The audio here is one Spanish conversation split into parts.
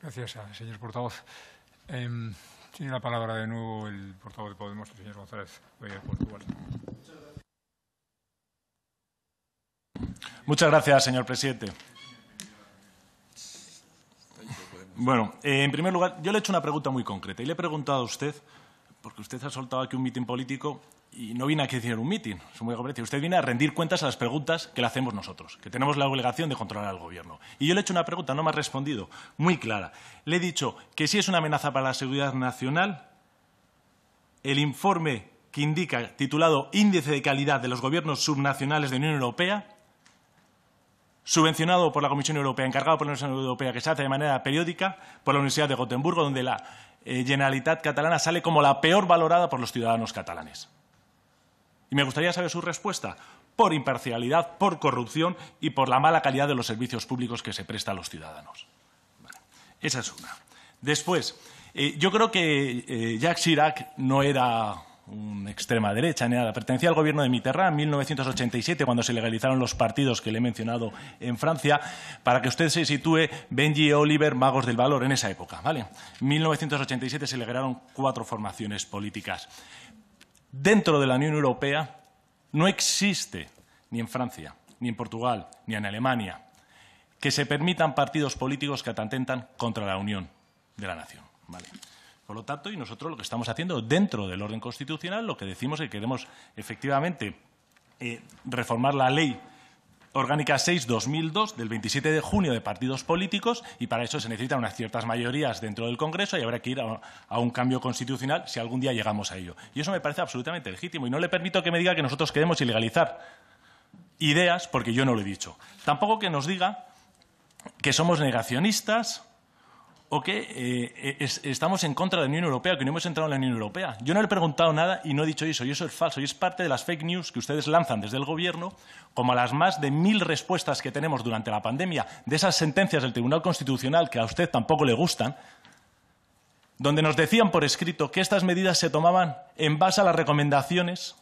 Gracias señor portavoz. Em, tiene la palabra de nuevo el portavoz de Podemos, el señor González de Portugal. Muchas gracias, señor presidente. Bueno, eh, en primer lugar, yo le he hecho una pregunta muy concreta y le he preguntado a usted, porque usted ha soltado aquí un mitin político, y no viene aquí a decir un mitin, es muy Usted viene a rendir cuentas a las preguntas que le hacemos nosotros, que tenemos la obligación de controlar al Gobierno. Y yo le he hecho una pregunta, no me ha respondido, muy clara. Le he dicho que si es una amenaza para la seguridad nacional, el informe que indica, titulado Índice de Calidad de los Gobiernos Subnacionales de la Unión Europea, subvencionado por la Comisión Europea, encargado por la Unión Europea, que se hace de manera periódica por la Universidad de Gotemburgo, donde la eh, Generalitat catalana sale como la peor valorada por los ciudadanos catalanes. Y me gustaría saber su respuesta por imparcialidad, por corrupción y por la mala calidad de los servicios públicos que se presta a los ciudadanos. esa es una. Después, eh, yo creo que eh, Jacques Chirac no era un extrema derecha ni nada. Pertenecía al gobierno de Mitterrand en 1987, cuando se legalizaron los partidos que le he mencionado en Francia, para que usted se sitúe Benji Oliver, Magos del Valor, en esa época. ¿vale? En 1987 se legalizaron cuatro formaciones políticas dentro de la Unión Europea no existe ni en Francia, ni en Portugal, ni en Alemania que se permitan partidos políticos que atentan contra la unión de la nación. Por lo tanto, y nosotros lo que estamos haciendo dentro del orden constitucional, lo que decimos es que queremos efectivamente eh, reformar la ley Orgánica 6 2002 del 27 de junio de partidos políticos y para eso se necesitan unas ciertas mayorías dentro del Congreso y habrá que ir a, a un cambio constitucional si algún día llegamos a ello. Y eso me parece absolutamente legítimo y no le permito que me diga que nosotros queremos ilegalizar ideas porque yo no lo he dicho. Tampoco que nos diga que somos negacionistas o eh, estamos en contra de la Unión Europea, que no hemos entrado en la Unión Europea. Yo no le he preguntado nada y no he dicho eso, y eso es falso, y es parte de las fake news que ustedes lanzan desde el Gobierno, como a las más de mil respuestas que tenemos durante la pandemia de esas sentencias del Tribunal Constitucional que a usted tampoco le gustan, donde nos decían por escrito que estas medidas se tomaban en base a las recomendaciones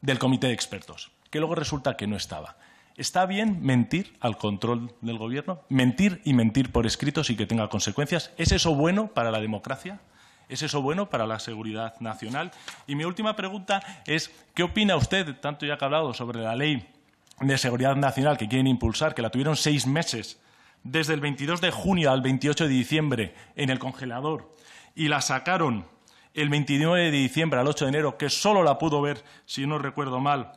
del Comité de Expertos, que luego resulta que no estaba. ¿Está bien mentir al control del gobierno? ¿Mentir y mentir por escrito y que tenga consecuencias? ¿Es eso bueno para la democracia? ¿Es eso bueno para la seguridad nacional? Y mi última pregunta es, ¿qué opina usted, tanto ya que ha hablado sobre la ley de seguridad nacional que quieren impulsar, que la tuvieron seis meses, desde el 22 de junio al 28 de diciembre, en el congelador, y la sacaron el 29 de diciembre al 8 de enero, que solo la pudo ver, si no recuerdo mal,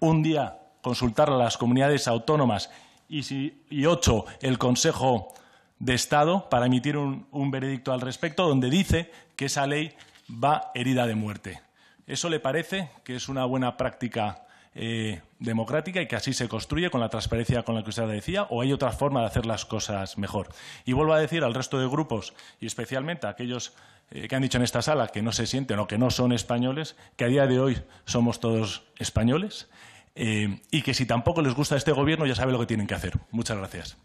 un día consultar a las comunidades autónomas y, ocho, el Consejo de Estado para emitir un, veredicto al respecto, donde dice que esa ley va herida de muerte. Eso le parece que es una buena práctica eh, democrática y que así se construye con la transparencia con la que usted decía, o hay otra forma de hacer las cosas mejor. Y vuelvo a decir al resto de grupos, y especialmente a aquellos eh, que han dicho en esta sala que no se sienten o que no son españoles, que a día de hoy somos todos españoles, eh, y que si tampoco les gusta este gobierno ya sabe lo que tienen que hacer. Muchas gracias.